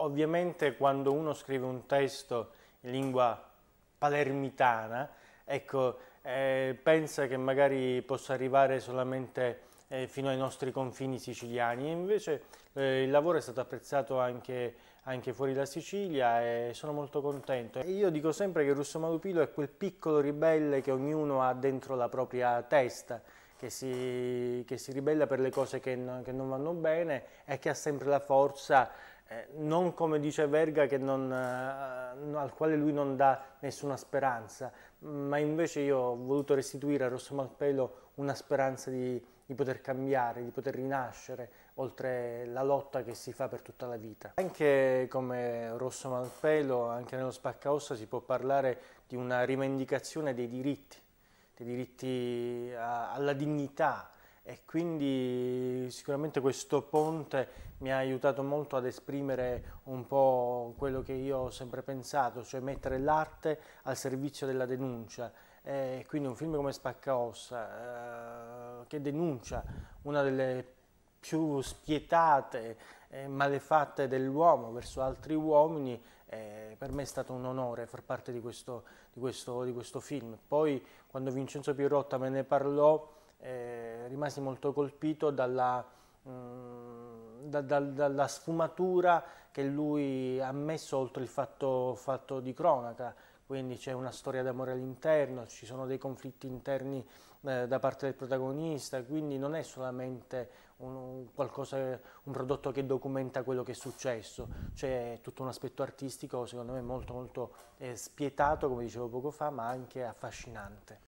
Ovviamente quando uno scrive un testo in lingua palermitana, ecco, eh, pensa che magari possa arrivare solamente eh, fino ai nostri confini siciliani e invece eh, il lavoro è stato apprezzato anche, anche, fuori da Sicilia e sono molto contento. E io dico sempre che Russo Malupilo è quel piccolo ribelle che ognuno ha dentro la propria testa, che si, che si ribella per le cose che, no, che non vanno bene e che ha sempre la forza eh, non come dice Verga non, eh, al quale lui non dà nessuna speranza, ma invece io ho voluto restituire a Rosso Malpelo una speranza di, di poter cambiare, di poter rinascere, oltre la lotta che si fa per tutta la vita. Anche come Rosso Malpelo, anche nello Spaccaossa si può parlare di una rivendicazione dei diritti, dei diritti a, alla dignità, e quindi sicuramente questo ponte mi ha aiutato molto ad esprimere un po' quello che io ho sempre pensato, cioè mettere l'arte al servizio della denuncia. E quindi un film come Spaccaossa, eh, che denuncia una delle più spietate eh, malefatte dell'uomo verso altri uomini, eh, per me è stato un onore far parte di questo, di questo, di questo film. Poi quando Vincenzo Pirotta me ne parlò, eh, rimasi molto colpito dalla, mh, mm, da, da, dalla sfumatura che lui ha messo oltre il fatto, fatto di cronaca, quindi c'è una storia d'amore all'interno, ci sono dei conflitti interni eh, da parte del protagonista, quindi non è solamente un, qualcosa, un, prodotto che documenta quello che è successo, c'è tutto un aspetto artistico secondo me molto molto eh, spietato, come dicevo poco fa, ma anche affascinante.